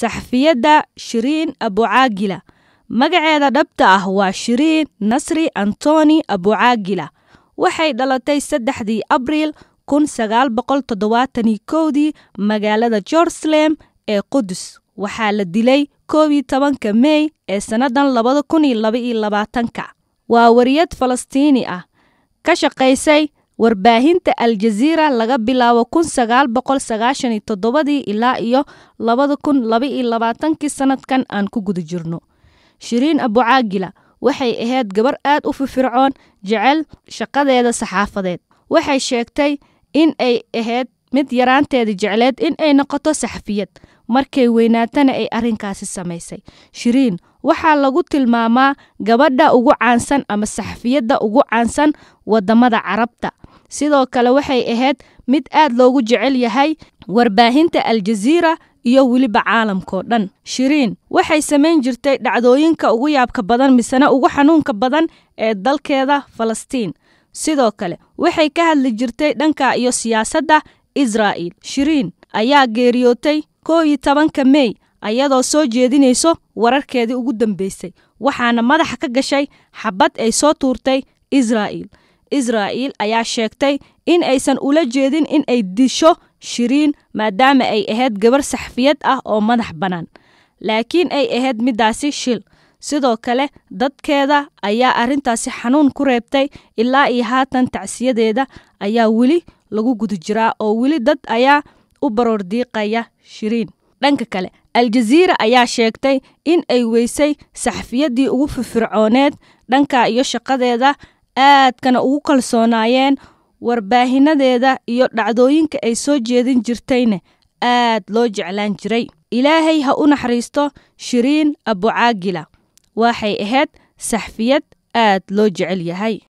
saxafiyadda shiriin abucaagila magaceeda dhabta ah waa shiriin nasri antoni abucaagila waxay dhalatay saddexdii abriil kun sagaal boqol toddobaatani kowdii magaalada jerusalem ee qudus waxaa la dilay koobii tobanka mey ee sannadan labada kun iyo laba iyo labaatanka waa wariyad falastiini ah ka shaqaysay warbaahinta aljaziira laga bilaabo ilaa iyo sannadkan aan ku guda jirno shiriin abucaagila waxay ahayd gabar aad u fifircoon jecel shaqadeeda saxaafadeed waxay sheegtay in ay ahayd mid yaraanteeda jecleed in ay noqoto saxafiyad markay weynaatana ay arrinkaasi samaysay shiriin waxaa lagu tilmaamaa gabadha ugu caansan ama saxafiyadda ugu caansan waddamada carabta sidoo kale waxay ahayd mid aad loogu jecel yahay warbaahinta aljaziira iyo weliba caalamkao dhan shiriin waxay samayn jirtay dhacdooyinka ugu yaabka badan misene ugu xanuunka badan ee dalkeeda falastiin sidoo kale waxay ka hadli jirtay dhanka iyo siyaasadda israa'iil shiriin ayaa geeriyootay kow iyo tobanka mey ayadoo soo jeedinayso wararkeedii ugu dambaysay waxaana madaxa ka gashay xabad ay soo tuurtay israa'iil israa'iil ayaa sheegtay in aysan ula jeedin in ay disho shiriin maadaama ay ahayd gabar saxfiyad ah oo madax bannaan laakiin ay ahayd middaasi shil sidoo kale dadkeeda ayaa arrintaasi xanuun ku reebtay ilaa iyo haatan tacsiyadeeda ayaa weli lagu guda jiraa oo weli dad ayaa u baroordiiqaya shiriin dhanka kale aljaziira ayaa sheegtay in ay weysay saxfiyaddii ugu firfircooneed dhanka iyo shaqadeeda aadkana ugu kalsoonaayeen warbaahinnadeeda iyo dhacdooyinka ay soo jeedin jirtayna aad loo jeclaan jiray ilaahay ha u naxariisto shiriin abucaagila waxay ahayd saxfiyad aad loo jecel yahay